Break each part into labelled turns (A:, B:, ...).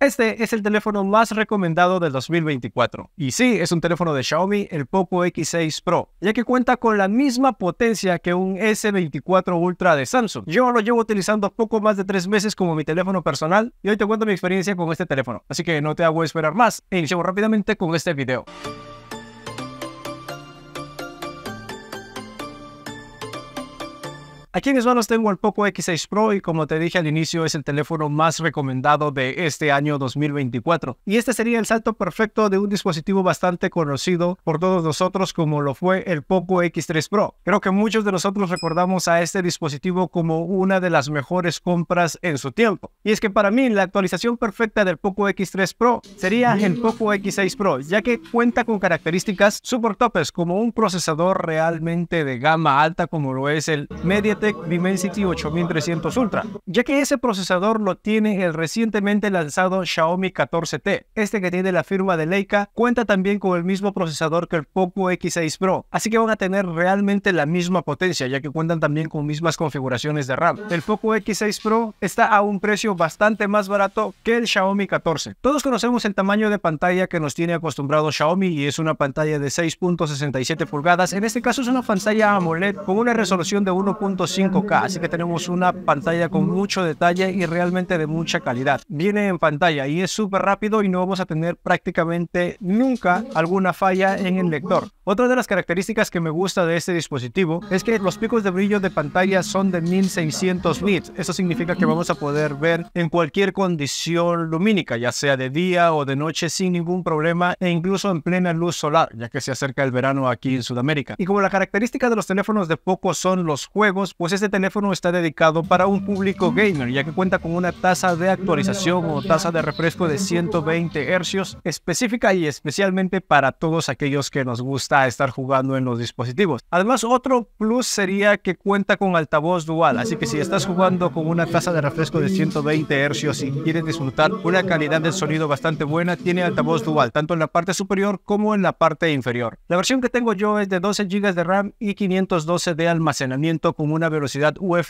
A: Este es el teléfono más recomendado del 2024. Y sí, es un teléfono de Xiaomi, el Poco X6 Pro, ya que cuenta con la misma potencia que un S24 Ultra de Samsung. Yo lo llevo utilizando poco más de tres meses como mi teléfono personal y hoy te cuento mi experiencia con este teléfono. Así que no te hago esperar más e iniciamos rápidamente con este video. Aquí en mis manos tengo el Poco X6 Pro y como te dije al inicio es el teléfono más recomendado de este año 2024. Y este sería el salto perfecto de un dispositivo bastante conocido por todos nosotros como lo fue el Poco X3 Pro. Creo que muchos de nosotros recordamos a este dispositivo como una de las mejores compras en su tiempo. Y es que para mí la actualización perfecta del Poco X3 Pro sería el Poco X6 Pro, ya que cuenta con características super topes como un procesador realmente de gama alta como lo es el Media Tech Dimensity 8300 Ultra, ya que ese procesador lo tiene el recientemente lanzado Xiaomi 14T. Este que tiene la firma de Leica cuenta también con el mismo procesador que el Poco X6 Pro, así que van a tener realmente la misma potencia, ya que cuentan también con mismas configuraciones de RAM. El Poco X6 Pro está a un precio bastante más barato que el Xiaomi 14. Todos conocemos el tamaño de pantalla que nos tiene acostumbrado Xiaomi y es una pantalla de 6.67 pulgadas. En este caso es una pantalla AMOLED con una resolución de 1.5 5K, así que tenemos una pantalla con mucho detalle y realmente de mucha calidad. Viene en pantalla y es súper rápido y no vamos a tener prácticamente nunca alguna falla en el lector. Otra de las características que me gusta de este dispositivo es que los picos de brillo de pantalla son de 1600 nits. Eso significa que vamos a poder ver en cualquier condición lumínica, ya sea de día o de noche sin ningún problema e incluso en plena luz solar, ya que se acerca el verano aquí en Sudamérica. Y como la característica de los teléfonos de poco son los juegos, pues este teléfono está dedicado para un público gamer, ya que cuenta con una tasa de actualización o tasa de refresco de 120 Hz específica y especialmente para todos aquellos que nos gusta estar jugando en los dispositivos. Además, otro plus sería que cuenta con altavoz dual, así que si estás jugando con una tasa de refresco de 120 Hz y quieres disfrutar una calidad de sonido bastante buena, tiene altavoz dual, tanto en la parte superior como en la parte inferior. La versión que tengo yo es de 12 GB de RAM y 512 de almacenamiento con una velocidad UFS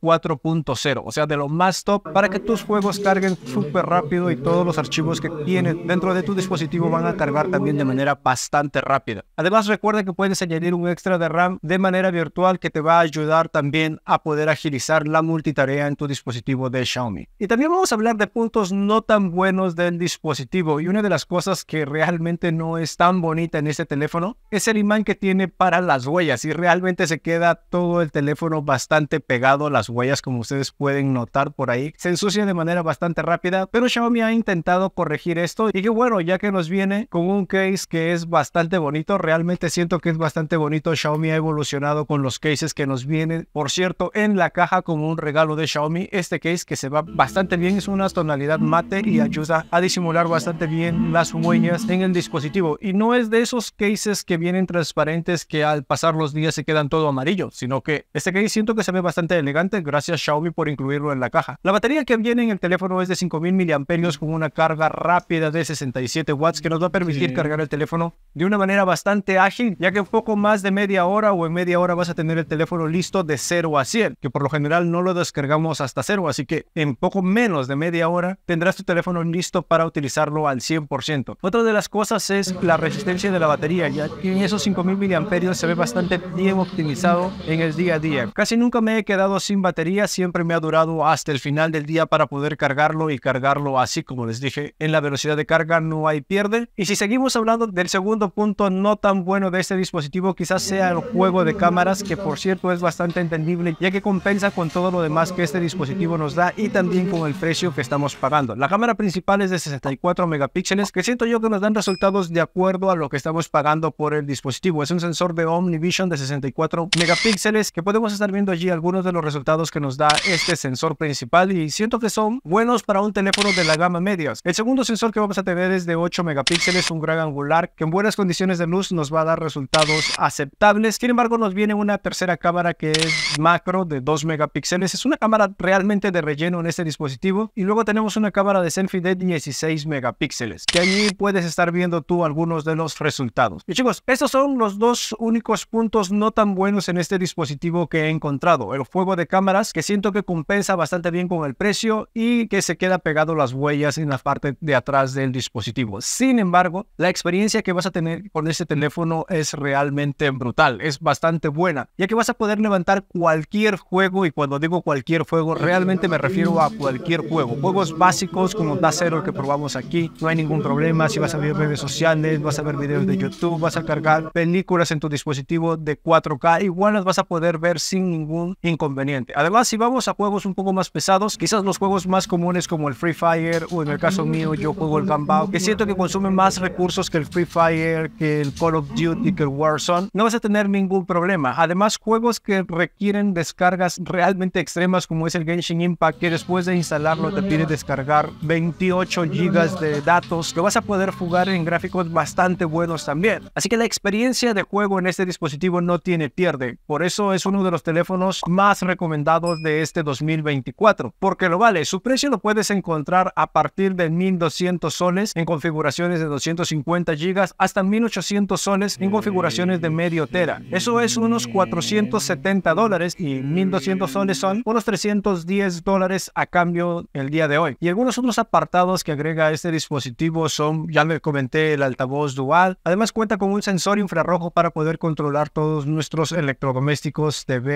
A: 4.0, o sea, de lo más top, para que tus juegos carguen súper rápido y todos los archivos que tienen dentro de tu dispositivo van a cargar también de manera bastante rápida. Además, recuerda que puedes añadir un extra de RAM de manera virtual que te va a ayudar también a poder agilizar la multitarea en tu dispositivo de Xiaomi. Y también vamos a hablar de puntos no tan buenos del dispositivo y una de las cosas que realmente no es tan bonita en este teléfono es el imán que tiene para las huellas y realmente se queda todo el teléfono bastante pegado, las huellas como ustedes pueden notar por ahí, se ensucia de manera bastante rápida, pero Xiaomi ha intentado corregir esto y que bueno, ya que nos viene con un case que es bastante bonito, realmente siento que es bastante bonito, Xiaomi ha evolucionado con los cases que nos vienen, por cierto, en la caja como un regalo de Xiaomi, este case que se va bastante bien, es una tonalidad mate y ayuda a disimular bastante bien las huellas en el dispositivo y no es de esos cases que vienen transparentes que al pasar los días se quedan todo amarillo, sino que este case y siento que se ve bastante elegante, gracias Xiaomi por incluirlo en la caja. La batería que viene en el teléfono es de 5000 mAh con una carga rápida de 67 watts que nos va a permitir cargar el teléfono de una manera bastante ágil, ya que en poco más de media hora o en media hora vas a tener el teléfono listo de 0 a 100, que por lo general no lo descargamos hasta 0, así que en poco menos de media hora tendrás tu teléfono listo para utilizarlo al 100%. Otra de las cosas es la resistencia de la batería, ya que esos 5000 mAh se ve bastante bien optimizado en el día a día. Casi nunca me he quedado sin batería, siempre me ha durado hasta el final del día para poder cargarlo y cargarlo así como les dije. En la velocidad de carga no hay pierde. Y si seguimos hablando del segundo punto no tan bueno de este dispositivo, quizás sea el juego de cámaras, que por cierto es bastante entendible ya que compensa con todo lo demás que este dispositivo nos da y también con el precio que estamos pagando. La cámara principal es de 64 megapíxeles que siento yo que nos dan resultados de acuerdo a lo que estamos pagando por el dispositivo. Es un sensor de OmniVision de 64 megapíxeles que podemos estar viendo allí algunos de los resultados que nos da este sensor principal y siento que son buenos para un teléfono de la gama medias. El segundo sensor que vamos a tener es de 8 megapíxeles, un gran angular que en buenas condiciones de luz nos va a dar resultados aceptables. Sin embargo, nos viene una tercera cámara que es macro de 2 megapíxeles. Es una cámara realmente de relleno en este dispositivo. Y luego tenemos una cámara de selfie de 16 megapíxeles, que allí puedes estar viendo tú algunos de los resultados. Y chicos, estos son los dos únicos puntos no tan buenos en este dispositivo que he encontrado. El fuego de cámaras que siento que compensa bastante bien con el precio y que se queda pegado las huellas en la parte de atrás del dispositivo. Sin embargo, la experiencia que vas a tener con este teléfono es realmente brutal, es bastante buena, ya que vas a poder levantar cualquier juego y cuando digo cualquier juego, realmente me refiero a cualquier juego. Juegos básicos como Dacero que probamos aquí, no hay ningún problema si vas a ver redes sociales, vas a ver videos de YouTube, vas a cargar películas en tu dispositivo de 4K, igual las vas a poder ver sin ningún inconveniente. Además, si vamos a juegos un poco más pesados, quizás los juegos más comunes como el Free Fire o en el caso mío yo juego el Gambao, que siento que consume más recursos que el Free Fire, que el Call of Duty, que el Warzone, no vas a tener ningún problema. Además, juegos que requieren descargas realmente extremas como es el Genshin Impact, que después de instalarlo te pide descargar 28 GB de datos, que vas a poder jugar en gráficos bastante buenos también. Así que la experiencia de juego en este dispositivo no tiene pierde. Por eso es uno de los teléfonos más recomendados de este 2024, porque lo vale. Su precio lo puedes encontrar a partir de 1200 soles en configuraciones de 250 gigas hasta 1800 soles en configuraciones de medio tera. Eso es unos 470 dólares y 1200 soles son unos 310 dólares a cambio el día de hoy. Y algunos otros apartados que agrega este dispositivo son, ya me comenté, el altavoz dual. Además cuenta con un sensor infrarrojo para poder controlar todos nuestros electrodomésticos TV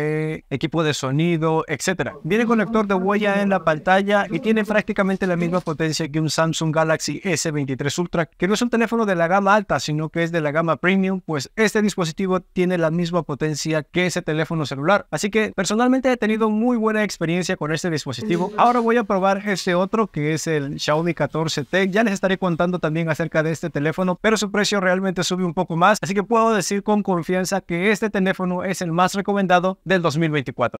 A: equipo de sonido, etc. Viene con lector de huella en la pantalla y tiene prácticamente la misma potencia que un Samsung Galaxy S23 Ultra, que no es un teléfono de la gama alta, sino que es de la gama premium, pues este dispositivo tiene la misma potencia que ese teléfono celular. Así que personalmente he tenido muy buena experiencia con este dispositivo. Ahora voy a probar este otro que es el Xiaomi 14T. Ya les estaré contando también acerca de este teléfono, pero su precio realmente sube un poco más, así que puedo decir con confianza que este teléfono es el más recomendado del 2024.